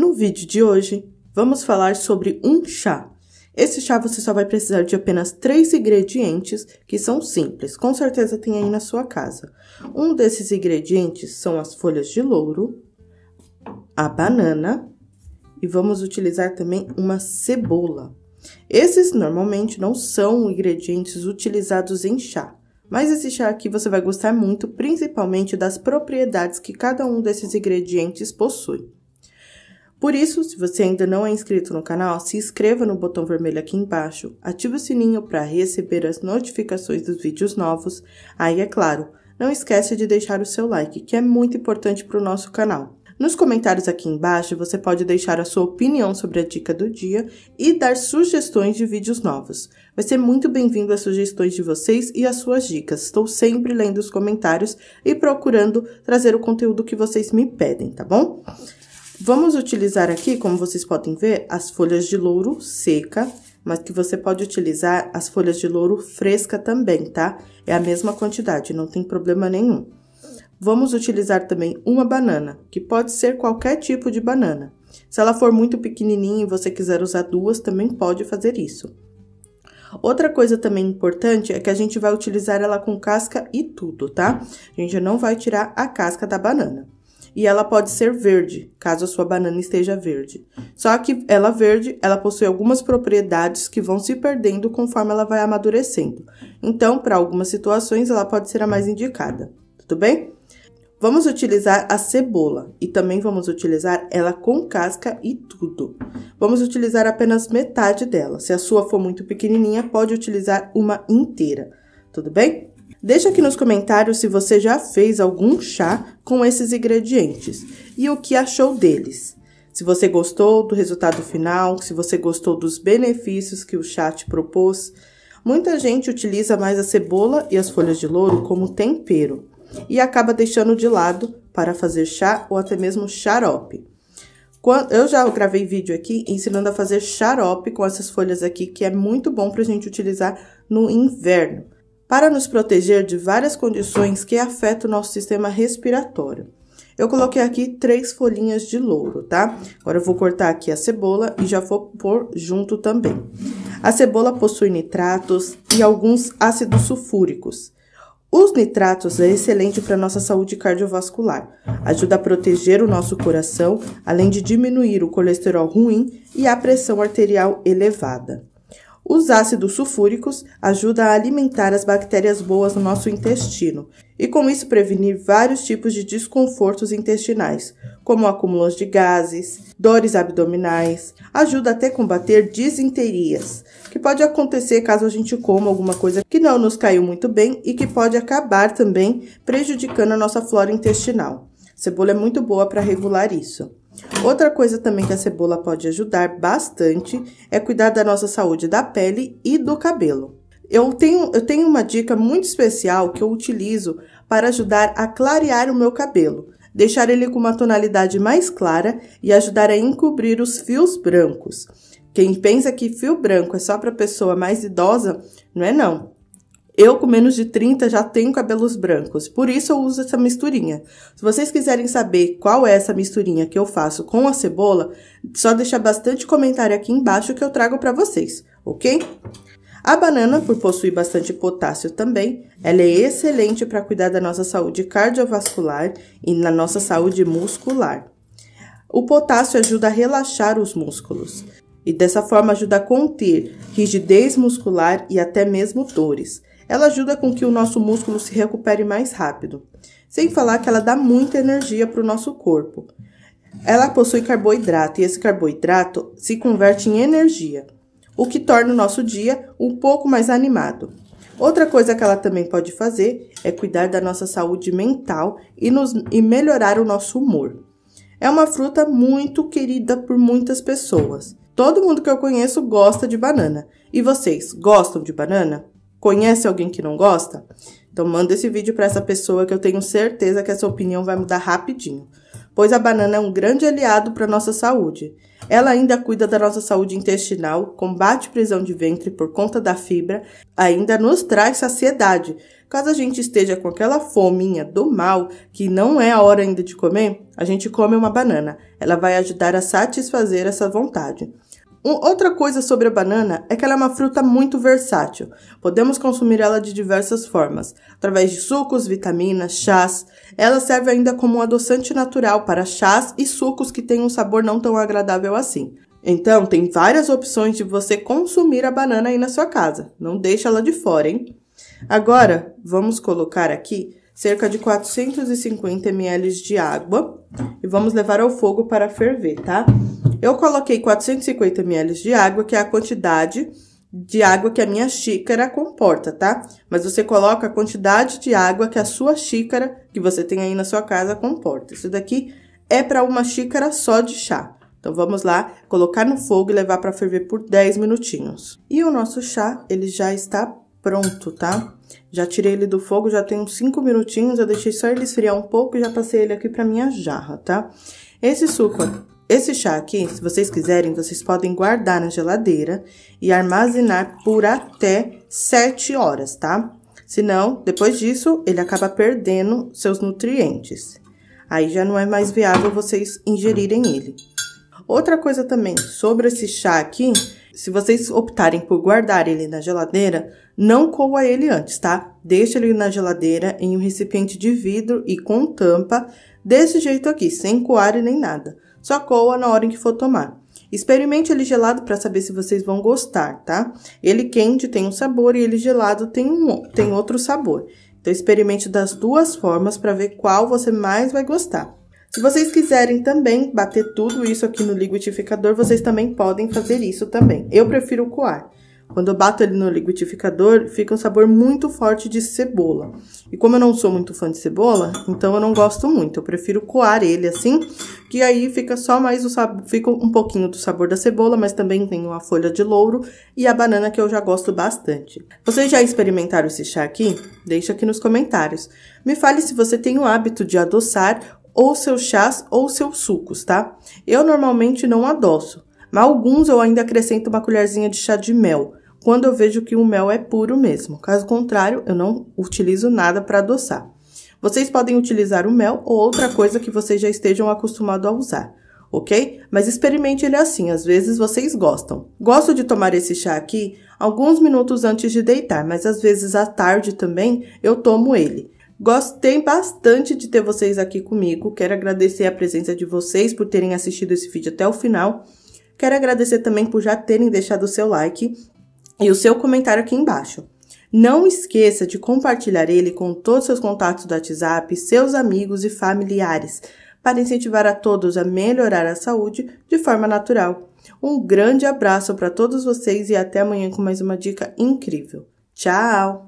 No vídeo de hoje, vamos falar sobre um chá. Esse chá você só vai precisar de apenas três ingredientes que são simples, com certeza tem aí na sua casa. Um desses ingredientes são as folhas de louro, a banana e vamos utilizar também uma cebola. Esses normalmente não são ingredientes utilizados em chá, mas esse chá aqui você vai gostar muito, principalmente das propriedades que cada um desses ingredientes possui. Por isso, se você ainda não é inscrito no canal, se inscreva no botão vermelho aqui embaixo, ative o sininho para receber as notificações dos vídeos novos. Aí, é claro, não esqueça de deixar o seu like, que é muito importante para o nosso canal. Nos comentários aqui embaixo, você pode deixar a sua opinião sobre a dica do dia e dar sugestões de vídeos novos. Vai ser muito bem-vindo as sugestões de vocês e as suas dicas. Estou sempre lendo os comentários e procurando trazer o conteúdo que vocês me pedem, tá bom? Vamos utilizar aqui, como vocês podem ver, as folhas de louro seca, mas que você pode utilizar as folhas de louro fresca também, tá? É a mesma quantidade, não tem problema nenhum. Vamos utilizar também uma banana, que pode ser qualquer tipo de banana. Se ela for muito pequenininha e você quiser usar duas, também pode fazer isso. Outra coisa também importante é que a gente vai utilizar ela com casca e tudo, tá? A gente não vai tirar a casca da banana e ela pode ser verde, caso a sua banana esteja verde. Só que ela verde, ela possui algumas propriedades que vão se perdendo conforme ela vai amadurecendo. Então, para algumas situações, ela pode ser a mais indicada. Tudo bem? Vamos utilizar a cebola e também vamos utilizar ela com casca e tudo. Vamos utilizar apenas metade dela. Se a sua for muito pequenininha, pode utilizar uma inteira. Tudo bem? Deixa aqui nos comentários se você já fez algum chá com esses ingredientes e o que achou deles. Se você gostou do resultado final, se você gostou dos benefícios que o chá te propôs. Muita gente utiliza mais a cebola e as folhas de louro como tempero e acaba deixando de lado para fazer chá ou até mesmo xarope. Eu já gravei vídeo aqui ensinando a fazer xarope com essas folhas aqui, que é muito bom para a gente utilizar no inverno para nos proteger de várias condições que afetam o nosso sistema respiratório. Eu coloquei aqui três folhinhas de louro, tá? Agora eu vou cortar aqui a cebola e já vou pôr junto também. A cebola possui nitratos e alguns ácidos sulfúricos. Os nitratos é excelente para nossa saúde cardiovascular. Ajuda a proteger o nosso coração, além de diminuir o colesterol ruim e a pressão arterial elevada. Os ácidos sulfúricos ajudam a alimentar as bactérias boas no nosso intestino e, com isso, prevenir vários tipos de desconfortos intestinais, como acúmulos de gases, dores abdominais, ajuda até a combater disenterias, que pode acontecer caso a gente coma alguma coisa que não nos caiu muito bem e que pode acabar também prejudicando a nossa flora intestinal. Cebola é muito boa para regular isso. Outra coisa também que a cebola pode ajudar bastante é cuidar da nossa saúde da pele e do cabelo. Eu tenho, eu tenho uma dica muito especial que eu utilizo para ajudar a clarear o meu cabelo, deixar ele com uma tonalidade mais clara e ajudar a encobrir os fios brancos. Quem pensa que fio branco é só para pessoa mais idosa, não é não. Eu, com menos de 30, já tenho cabelos brancos, por isso eu uso essa misturinha. Se vocês quiserem saber qual é essa misturinha que eu faço com a cebola, só deixar bastante comentário aqui embaixo que eu trago para vocês, ok? A banana, por possuir bastante potássio também, ela é excelente para cuidar da nossa saúde cardiovascular e na nossa saúde muscular. O potássio ajuda a relaxar os músculos e dessa forma ajuda a conter rigidez muscular e até mesmo dores. Ela ajuda com que o nosso músculo se recupere mais rápido. Sem falar que ela dá muita energia para o nosso corpo. Ela possui carboidrato e esse carboidrato se converte em energia, o que torna o nosso dia um pouco mais animado. Outra coisa que ela também pode fazer é cuidar da nossa saúde mental e, nos, e melhorar o nosso humor. É uma fruta muito querida por muitas pessoas. Todo mundo que eu conheço gosta de banana. E vocês gostam de banana? Conhece alguém que não gosta? Então manda esse vídeo para essa pessoa que eu tenho certeza que essa opinião vai mudar rapidinho, pois a banana é um grande aliado para nossa saúde. Ela ainda cuida da nossa saúde intestinal, combate prisão de ventre por conta da fibra, ainda nos traz saciedade. Caso a gente esteja com aquela fominha do mal, que não é a hora ainda de comer, a gente come uma banana. Ela vai ajudar a satisfazer essa vontade outra coisa sobre a banana é que ela é uma fruta muito versátil. Podemos consumir ela de diversas formas, através de sucos, vitaminas, chás. Ela serve ainda como um adoçante natural para chás e sucos que têm um sabor não tão agradável assim. Então, tem várias opções de você consumir a banana aí na sua casa. Não deixa ela de fora, hein? Agora, vamos colocar aqui cerca de 450 ml de água e vamos levar ao fogo para ferver, tá? Eu coloquei 450 ml de água, que é a quantidade de água que a minha xícara comporta, tá? Mas você coloca a quantidade de água que a sua xícara, que você tem aí na sua casa, comporta. Isso daqui é para uma xícara só de chá. Então, vamos lá, colocar no fogo e levar para ferver por 10 minutinhos. E o nosso chá, ele já está pronto, tá? Já tirei ele do fogo, já tem uns 5 minutinhos, eu deixei só ele esfriar um pouco e já passei ele aqui pra minha jarra, tá? Esse suco, esse chá aqui, se vocês quiserem, vocês podem guardar na geladeira e armazenar por até 7 horas, tá? Senão, depois disso, ele acaba perdendo seus nutrientes. Aí já não é mais viável vocês ingerirem ele. Outra coisa também sobre esse chá aqui se vocês optarem por guardar ele na geladeira, não coa ele antes, tá? Deixa ele na geladeira em um recipiente de vidro e com tampa, desse jeito aqui, sem coar e nem nada. Só coa na hora em que for tomar. Experimente ele gelado para saber se vocês vão gostar, tá? Ele quente tem um sabor e ele gelado tem, um, tem outro sabor. Então, experimente das duas formas para ver qual você mais vai gostar. Se vocês quiserem também bater tudo isso aqui no liquidificador, vocês também podem fazer isso também. Eu prefiro coar. Quando eu bato ele no liquidificador, fica um sabor muito forte de cebola. E como eu não sou muito fã de cebola, então eu não gosto muito. Eu prefiro coar ele assim, que aí fica só mais o sabor, fica um pouquinho do sabor da cebola, mas também tem uma folha de louro e a banana que eu já gosto bastante. Vocês já experimentaram esse chá aqui? Deixa aqui nos comentários. Me fale se você tem o hábito de adoçar ou seus chás ou seus sucos, tá? Eu normalmente não adoço, mas alguns eu ainda acrescento uma colherzinha de chá de mel, quando eu vejo que o mel é puro mesmo. Caso contrário, eu não utilizo nada para adoçar. Vocês podem utilizar o mel ou outra coisa que vocês já estejam acostumados a usar, ok? Mas experimente ele assim, às vezes vocês gostam. Gosto de tomar esse chá aqui alguns minutos antes de deitar, mas às vezes à tarde também eu tomo ele. Gostei bastante de ter vocês aqui comigo. Quero agradecer a presença de vocês por terem assistido esse vídeo até o final. Quero agradecer também por já terem deixado o seu like e o seu comentário aqui embaixo. Não esqueça de compartilhar ele com todos os seus contatos do WhatsApp, seus amigos e familiares, para incentivar a todos a melhorar a saúde de forma natural. Um grande abraço para todos vocês e até amanhã com mais uma dica incrível. Tchau!